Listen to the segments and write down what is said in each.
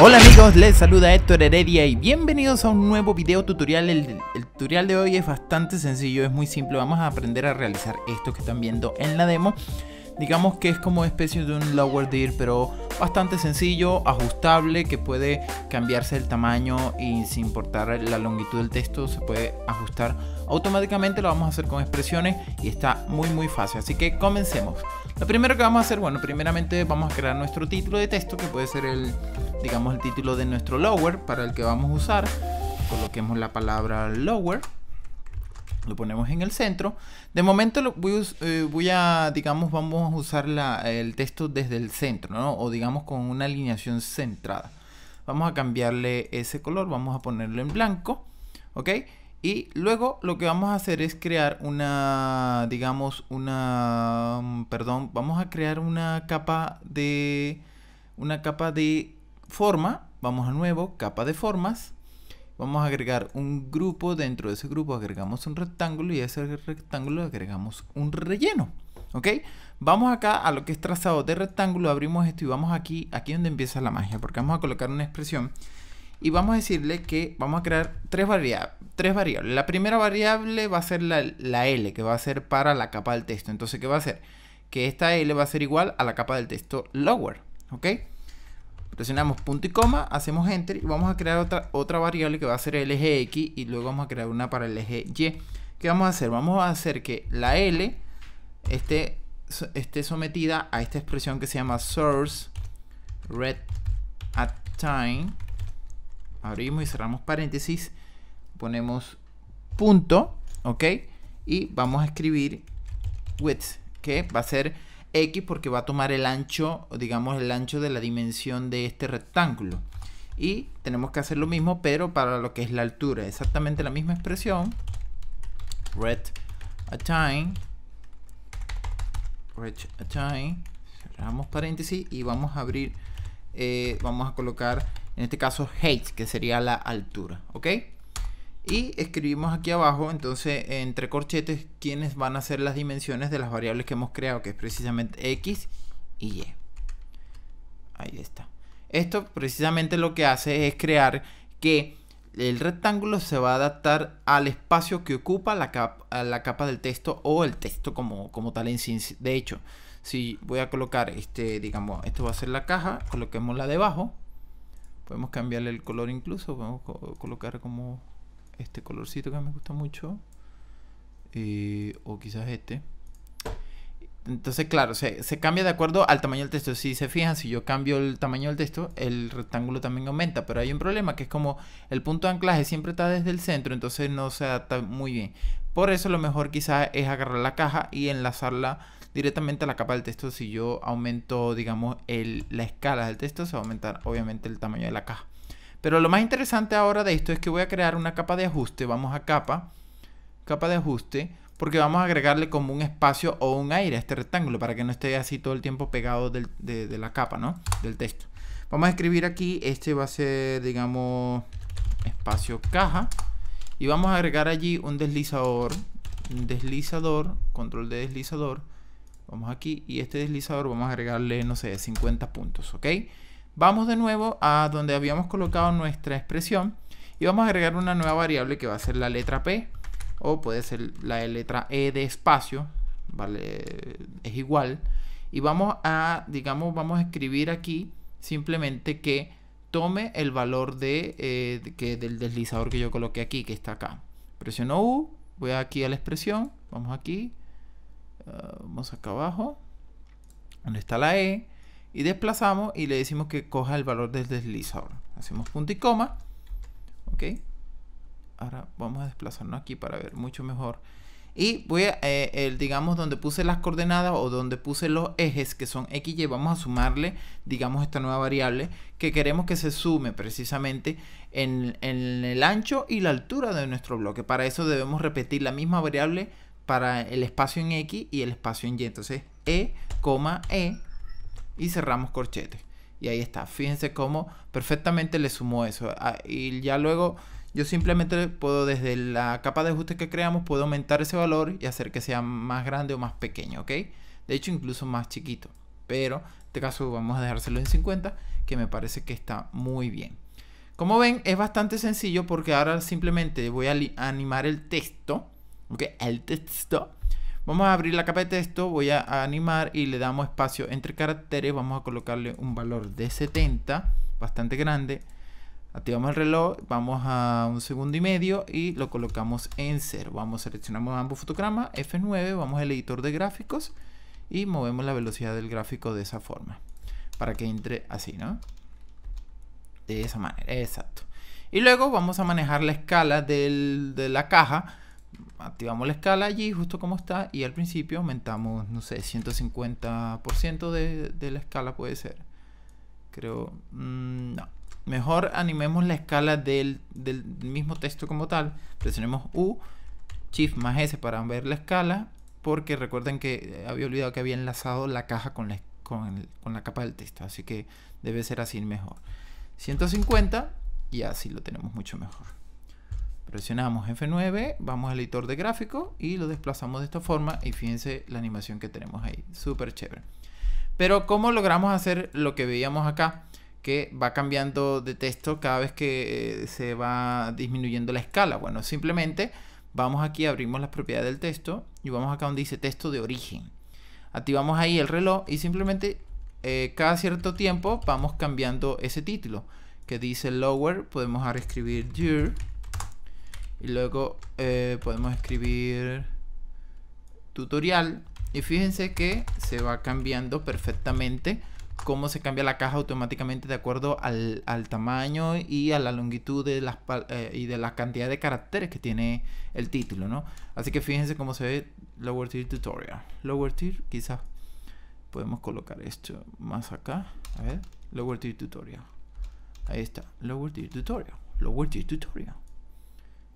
Hola amigos, les saluda Héctor Heredia y bienvenidos a un nuevo video tutorial. El, tutorial de hoy es bastante sencillo, es muy simple. Vamos a aprender a realizar esto que están viendo en la demo. Digamos que es como especie de un lower deer, pero bastante sencillo, ajustable, que puede cambiarse el tamaño y sin importar la longitud del texto se puede ajustar automáticamente. Lo vamos a hacer con expresiones y está muy muy fácil. Así que comencemos. Lo primero que vamos a hacer, bueno, primeramente vamos a crear nuestro título de texto, que puede ser el, digamos, el título de nuestro lower para el que vamos a usar. Coloquemos la palabra lower lo ponemos en el centro. De momento lo voy, a, eh, digamos, vamos a usar el texto desde el centro, ¿no? O digamos con una alineación centrada. Vamos a cambiarle ese color, vamos a ponerlo en blanco, ¿ok? Y luego lo que vamos a hacer es crear una, digamos, una, mm, perdón, vamos a crear una capa de, una capa de forma. Vamos a nuevo, capa de formas. Vamos a agregar un grupo, dentro de ese grupo agregamos un rectángulo y a ese rectángulo agregamos un relleno. ¿Ok? Vamos acá a lo que es trazado de rectángulo, abrimos esto y vamos aquí, aquí donde empieza la magia, porque vamos a colocar una expresión y vamos a decirle que vamos a crear tres, tres variables. La primera variable va a ser la, L, que va a ser para la capa del texto. Entonces, ¿qué va a hacer? Que esta L va a ser igual a la capa del texto lower, ¿ok? Presionamos punto y coma, hacemos enter y vamos a crear otra, otra variable que va a ser el eje X y luego vamos a crear una para el eje Y. ¿Qué vamos a hacer? Vamos a hacer que la L esté, esté sometida a esta expresión que se llama source red at time abrimos y cerramos paréntesis, ponemos punto, ¿ok? Y vamos a escribir width, que va a ser X porque va a tomar el ancho, digamos el ancho de la dimensión de este rectángulo. Y tenemos que hacer lo mismo, pero para lo que es la altura. Exactamente la misma expresión. Red time Red time Cerramos paréntesis y vamos a abrir, eh, vamos a colocar en este caso height, que sería la altura, ¿ok? Y escribimos aquí abajo, entonces, entre corchetes, quiénes van a ser las dimensiones de las variables que hemos creado, que es precisamente x y y. Ahí está. Esto precisamente lo que hace es crear que el rectángulo se va a adaptar al espacio que ocupa la capa, la capa del texto o el texto como, como tal en sí. De hecho, si voy a colocar este, digamos, esto va a ser la caja, coloquemos la debajo. Podemos cambiarle el color incluso, podemos colocar como este colorcito que me gusta mucho. Eh, o quizás este. Entonces, claro, se, cambia de acuerdo al tamaño del texto. Si se fijan, si yo cambio el tamaño del texto, el rectángulo también aumenta. Pero hay un problema que es como el punto de anclaje siempre está desde el centro, entonces no se adapta muy bien. Por eso lo mejor quizás es agarrar la caja y enlazarla directamente a la capa del texto. Si yo aumento, digamos, el, la escala del texto, se va a aumentar obviamente el tamaño de la caja. Pero lo más interesante ahora de esto es que voy a crear una capa de ajuste. Vamos a capa, capa de ajuste porque vamos a agregarle como un espacio o un aire a este rectángulo para que no esté así todo el tiempo pegado de, la capa, ¿no? Del texto. Vamos a escribir aquí, este va a ser, digamos, espacio caja. Y vamos a agregar allí un deslizador, un deslizador, control de deslizador. Vamos aquí y este deslizador vamos a agregarle, no sé, 50 puntos, ¿ok? Vamos de nuevo a donde habíamos colocado nuestra expresión y vamos a agregar una nueva variable que va a ser la letra P o puede ser la e letra E de espacio, ¿vale? Es igual. Y vamos a, digamos, vamos a escribir aquí simplemente que tome el valor de, eh, que del deslizador que yo coloqué aquí, que está acá. Presiono U, voy aquí a la expresión, vamos aquí, eh, vamos acá abajo, donde está la E, y desplazamos y le decimos que coja el valor del deslizador. Hacemos punto y coma, ¿ok? ahora vamos a desplazarnos aquí para ver mucho mejor. Y voy a, eh, el, digamos, donde puse las coordenadas o donde puse los ejes que son x, y, vamos a sumarle, digamos, esta nueva variable que queremos que se sume precisamente en, en el ancho y la altura de nuestro bloque. Para eso debemos repetir la misma variable para el espacio en x y el espacio en y. Entonces, e, e y cerramos corchete. Y ahí está. Fíjense cómo perfectamente le sumó eso. Ah, y ya luego yo simplemente puedo desde la capa de ajuste que creamos, puedo aumentar ese valor y hacer que sea más grande o más pequeño, ¿ok? De hecho, incluso más chiquito. Pero en este caso vamos a dejárselo en 50, que me parece que está muy bien. Como ven, es bastante sencillo porque ahora simplemente voy a animar el texto, ¿ok? El texto. Vamos a abrir la capa de texto, voy a animar y le damos espacio entre caracteres. Vamos a colocarle un valor de 70, bastante grande Activamos el reloj, vamos a un segundo y medio y lo colocamos en cero. Vamos, seleccionamos ambos fotogramas, F9, vamos al editor de gráficos y movemos la velocidad del gráfico de esa forma. Para que entre así, ¿no? De esa manera, exacto. Y luego vamos a manejar la escala de la caja. Activamos la escala allí, justo como está, y al principio aumentamos, no sé, 150% de, de la escala puede ser. Creo, mm, no, Mejor animemos la escala del, mismo texto como tal. Presionemos U, Shift más S para ver la escala, porque recuerden que eh, había olvidado que había enlazado la caja con con la capa del texto, así que debe ser así mejor. 150 y así lo tenemos mucho mejor. Presionamos F9, vamos al editor de gráfico y lo desplazamos de esta forma y fíjense la animación que tenemos ahí, súper chévere. Pero ¿cómo logramos hacer lo que veíamos acá? va cambiando de texto cada vez que eh, se va disminuyendo la escala. Bueno, simplemente vamos aquí, abrimos las propiedades del texto y vamos acá donde dice texto de origen. Activamos ahí el reloj y simplemente eh, cada cierto tiempo vamos cambiando ese título que dice lower, podemos ahora escribir y luego eh, podemos escribir tutorial y fíjense que se va cambiando perfectamente cómo se cambia la caja automáticamente de acuerdo al, tamaño y a la longitud de las, eh, y de la cantidad de caracteres que tiene el título, ¿no? Así que fíjense cómo se ve Lower Tier Tutorial. Lower Tier, quizás podemos colocar esto más acá. A ver, Lower Tier Tutorial. Ahí está, Lower Tier Tutorial. Lower Tier Tutorial.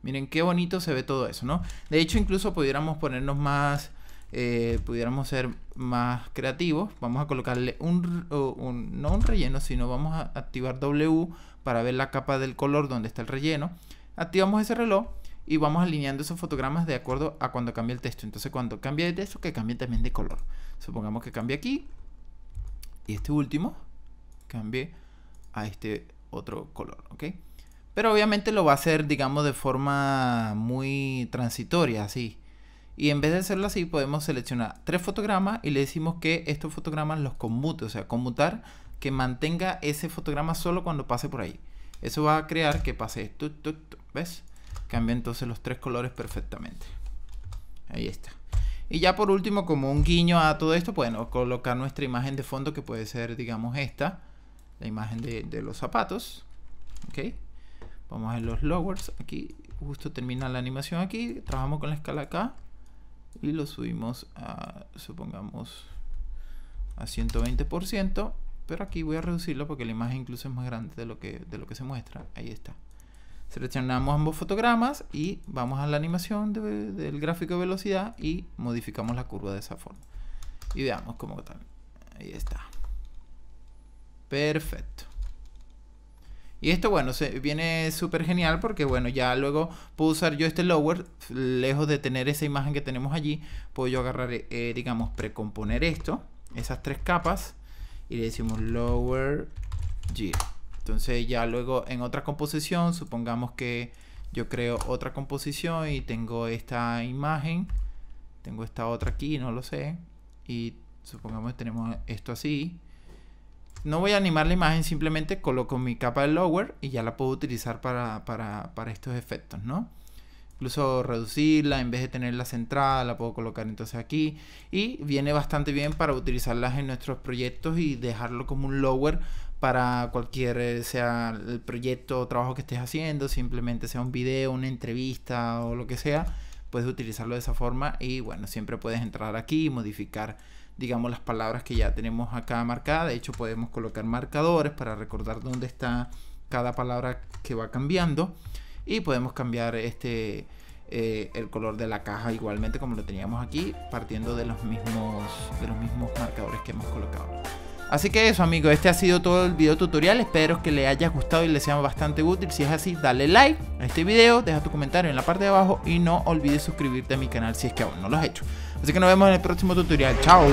Miren qué bonito se ve todo eso, ¿no? De hecho, incluso pudiéramos ponernos más eh, pudiéramos ser más creativos, vamos a colocarle un, un, no un relleno, sino vamos a activar W para ver la capa del color donde está el relleno. Activamos ese reloj y vamos alineando esos fotogramas de acuerdo a cuando cambia el texto. Entonces cuando cambia de texto, que cambie también de color. Supongamos que cambie aquí y este último cambie a este otro color, ¿ok? Pero obviamente lo va a hacer, digamos, de forma muy transitoria, así. Y en vez de hacerlo así, podemos seleccionar tres fotogramas y le decimos que estos fotogramas los conmute, o sea, conmutar que mantenga ese fotograma solo cuando pase por ahí. Eso va a crear que pase esto, ¿ves? Cambia entonces los tres colores perfectamente. Ahí está. Y ya por último, como un guiño a todo esto, bueno, colocar nuestra imagen de fondo que puede ser, digamos, esta, la imagen de, de los zapatos. ¿Ok? Vamos a los lowers. Aquí justo termina la animación aquí. Trabajamos con la escala acá y lo subimos a, supongamos, a 120%, pero aquí voy a reducirlo porque la imagen incluso es más grande de lo que, de lo que se muestra. Ahí está. Seleccionamos ambos fotogramas y vamos a la animación del gráfico de velocidad y modificamos la curva de esa forma. Y veamos cómo tal. Ahí está. Perfecto. Y esto, bueno, se, viene súper genial porque, bueno, ya luego puedo usar yo este lower, lejos de tener esa imagen que tenemos allí, puedo yo agarrar, eh, eh, digamos, precomponer esto, esas tres capas, y le decimos lower gear. Entonces ya luego en otra composición, supongamos que yo creo otra composición y tengo esta imagen, tengo esta otra aquí, no lo sé, y supongamos que tenemos esto así, no voy a animar la imagen, simplemente coloco mi capa de lower y ya la puedo utilizar para, estos efectos, ¿no? Incluso reducirla, en vez de tenerla centrada, la puedo colocar entonces aquí. Y viene bastante bien para utilizarlas en nuestros proyectos y dejarlo como un lower para cualquier eh, sea el proyecto o trabajo que estés haciendo, simplemente sea un video, una entrevista o lo que sea, puedes utilizarlo de esa forma y bueno, siempre puedes entrar aquí y modificar digamos, las palabras que ya tenemos acá marcadas. De hecho, podemos colocar marcadores para recordar dónde está cada palabra que va cambiando. Y podemos cambiar este, eh, el color de la caja igualmente como lo teníamos aquí, partiendo de los mismos, de los mismos marcadores que hemos colocado. Así que eso amigos, este ha sido todo el video tutorial, espero que le haya gustado y le sea bastante útil, si es así dale like a este video, deja tu comentario en la parte de abajo y no olvides suscribirte a mi canal si es que aún no lo has hecho. Así que nos vemos en el próximo tutorial. Chao.